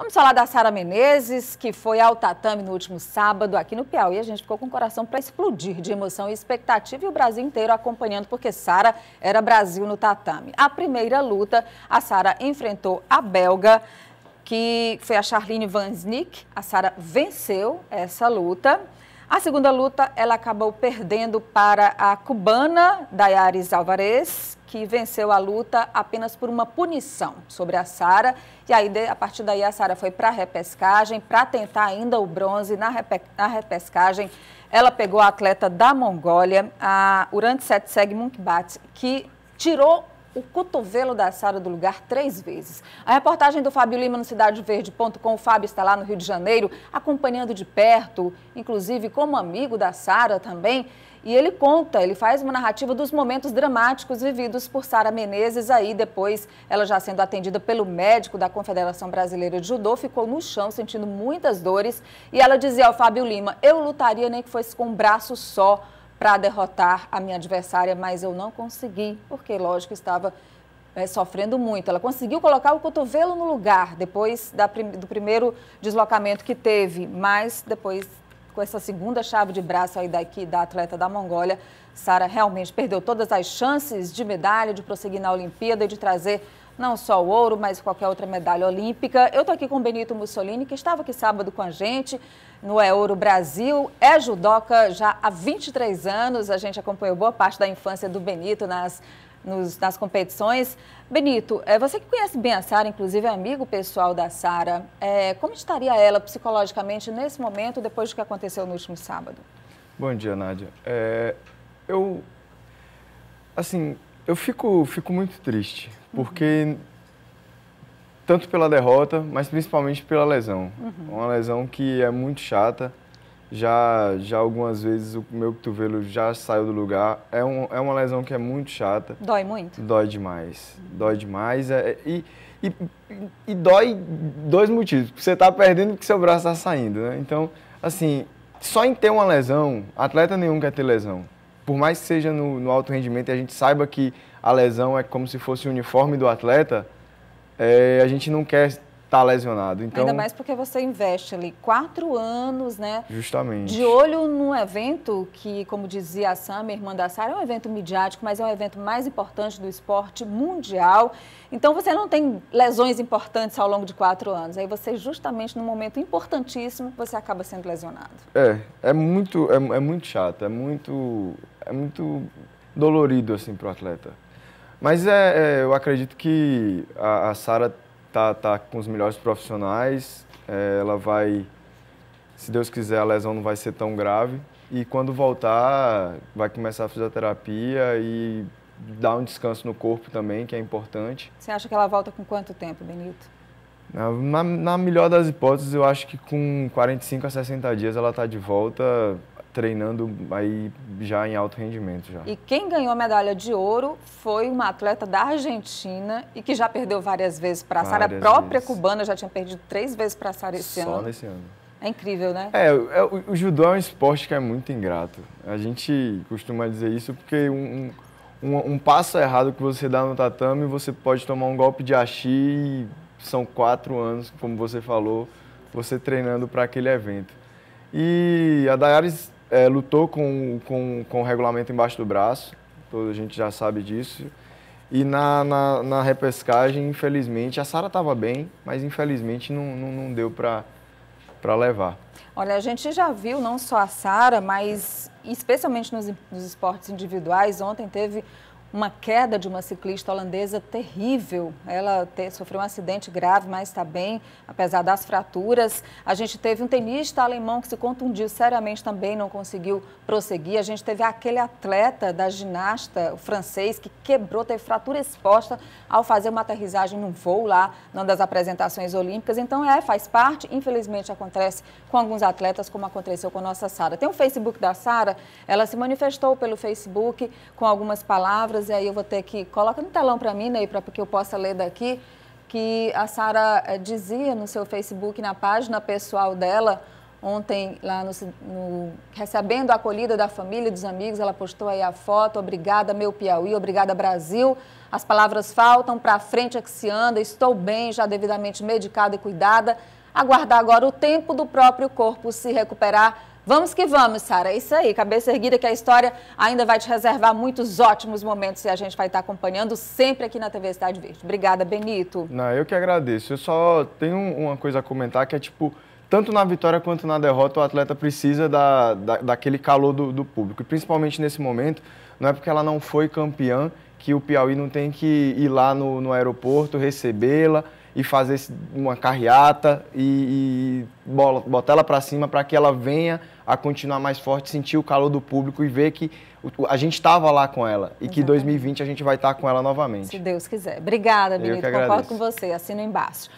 Vamos falar da Sara Menezes, que foi ao tatame no último sábado aqui no Piauí. A gente ficou com o coração para explodir de emoção e expectativa e o Brasil inteiro acompanhando, porque Sara era Brasil no tatame. A primeira luta, a Sara enfrentou a belga, que foi a Charlene Van Snick. A Sara venceu essa luta. A segunda luta, ela acabou perdendo para a cubana Dayaris Alvarez, que venceu a luta apenas por uma punição sobre a Sara. E aí, a partir daí, a Sara foi para a repescagem para tentar ainda o bronze na, na repescagem. Ela pegou a atleta da Mongólia, a Urantsetseg Munkbat, que tirou o cotovelo da Sara do lugar três vezes. A reportagem do Fábio Lima no CidadeVerde.com. O Fábio está lá no Rio de Janeiro, acompanhando de perto, inclusive como amigo da Sara também. E ele conta, ele faz uma narrativa dos momentos dramáticos vividos por Sara Menezes. Aí depois, ela já sendo atendida pelo médico da Confederação Brasileira de Judô, ficou no chão sentindo muitas dores. E ela dizia ao Fábio Lima: Eu lutaria nem que fosse com um braço só para derrotar a minha adversária, mas eu não consegui, porque lógico estava é, sofrendo muito. Ela conseguiu colocar o cotovelo no lugar depois da, do primeiro deslocamento que teve, mas depois com essa segunda chave de braço aí daqui da atleta da Mongólia. Sara realmente perdeu todas as chances de medalha, de prosseguir na Olimpíada e de trazer não só o ouro, mas qualquer outra medalha olímpica. Eu estou aqui com o Benito Mussolini, que estava aqui sábado com a gente no É Ouro Brasil. É judoca já há 23 anos. A gente acompanhou boa parte da infância do Benito nas nos, nas competições. Benito, é, você que conhece bem a Sara, inclusive é amigo pessoal da Sara, é, como estaria ela psicologicamente nesse momento, depois do que aconteceu no último sábado? Bom dia, Nádia. É, eu, assim, eu fico, fico muito triste, uhum. porque tanto pela derrota, mas principalmente pela lesão. Uhum. Uma lesão que é muito chata, já, já algumas vezes o meu cotovelo já saiu do lugar. É, um, é uma lesão que é muito chata. Dói muito? Dói demais. Dói demais. É, é e, e, e, dói dois motivos. Você está perdendo porque seu braço está saindo, né? Então, assim, só em ter uma lesão, atleta nenhum quer ter lesão. Por mais que seja no, no alto rendimento e a gente saiba que a lesão é como se fosse o uniforme do atleta, é, a gente não quer está lesionado. Então, Ainda mais porque você investe ali quatro anos, né? Justamente. De olho num evento que, como dizia a Sam, irmã da Sara, é um evento midiático, mas é um evento mais importante do esporte mundial. Então você não tem lesões importantes ao longo de quatro anos. Aí você, justamente num momento importantíssimo, você acaba sendo lesionado. É, é muito, é, é muito chato, é muito, é muito dolorido assim para o atleta. Mas é, é, eu acredito que a, a Sara tá, tá com os melhores profissionais, é, ela vai, se Deus quiser, a lesão não vai ser tão grave. E quando voltar, vai começar a fisioterapia e dar um descanso no corpo também, que é importante. Você acha que ela volta com quanto tempo, Benito? Na, na melhor das hipóteses, eu acho que com 45 a 60 dias ela está de volta treinando aí já em alto rendimento já. E quem ganhou a medalha de ouro foi uma atleta da Argentina e que já perdeu várias vezes para a Sara. A própria vezes. cubana já tinha perdido três vezes para a Sara esse Só ano. Só nesse ano. É incrível, né? É, é, o, o, judô é um esporte que é muito ingrato. A gente costuma dizer isso porque um, um, um passo errado que você dá no tatame, você pode tomar um golpe de axi são quatro anos, como você falou, você treinando para aquele evento. E a Dayaris é, lutou com, com, com o regulamento embaixo do braço, toda a gente já sabe disso. E na, na, na repescagem, infelizmente, a Sara estava bem, mas infelizmente não, não, não deu para levar. Olha, a gente já viu não só a Sara, mas especialmente nos, nos esportes individuais, ontem teve uma queda de uma ciclista holandesa terrível. Ela te, sofreu um acidente grave, mas está bem, apesar das fraturas. A gente teve um tenista alemão que se contundiu seriamente também, não conseguiu prosseguir. A gente teve aquele atleta da ginasta, o francês, que quebrou, teve fratura exposta ao fazer uma aterrissagem num voo lá, numa das apresentações olímpicas. Então, é, faz parte. Infelizmente, acontece com alguns atletas, como aconteceu com a nossa Sara. Tem o um Facebook da Sara, ela se manifestou pelo Facebook com algumas palavras perguntas e aí eu vou ter que coloca no telão para mim, né, para que eu possa ler daqui, que a Sara eh, dizia no seu Facebook, na página pessoal dela, ontem lá no, no, recebendo a acolhida da família e dos amigos, ela postou aí a foto, obrigada meu Piauí, obrigada Brasil. As palavras faltam para frente é que se anda, estou bem, já devidamente medicada e cuidada. Aguardar agora o tempo do próprio corpo se recuperar Vamos que vamos, Sara. É isso aí. Cabeça erguida que a história ainda vai te reservar muitos ótimos momentos e a gente vai estar acompanhando sempre aqui na TV Cidade Verde. Obrigada, Benito. Não, eu que agradeço. Eu só tenho uma coisa a comentar que é tipo, tanto na vitória quanto na derrota, o atleta precisa da, da daquele calor do, do público. E principalmente nesse momento, não é porque ela não foi campeã que o Piauí não tem que ir lá no, no aeroporto recebê-la e fazer uma carreata e, e botar ela para cima para que ela venha a continuar mais forte, sentir o calor do público e ver que a gente estava lá com ela e Exatamente. que 2020 a gente vai estar tá com ela novamente. Se Deus quiser. Obrigada, Benito. Concordo com você. Assino embaixo.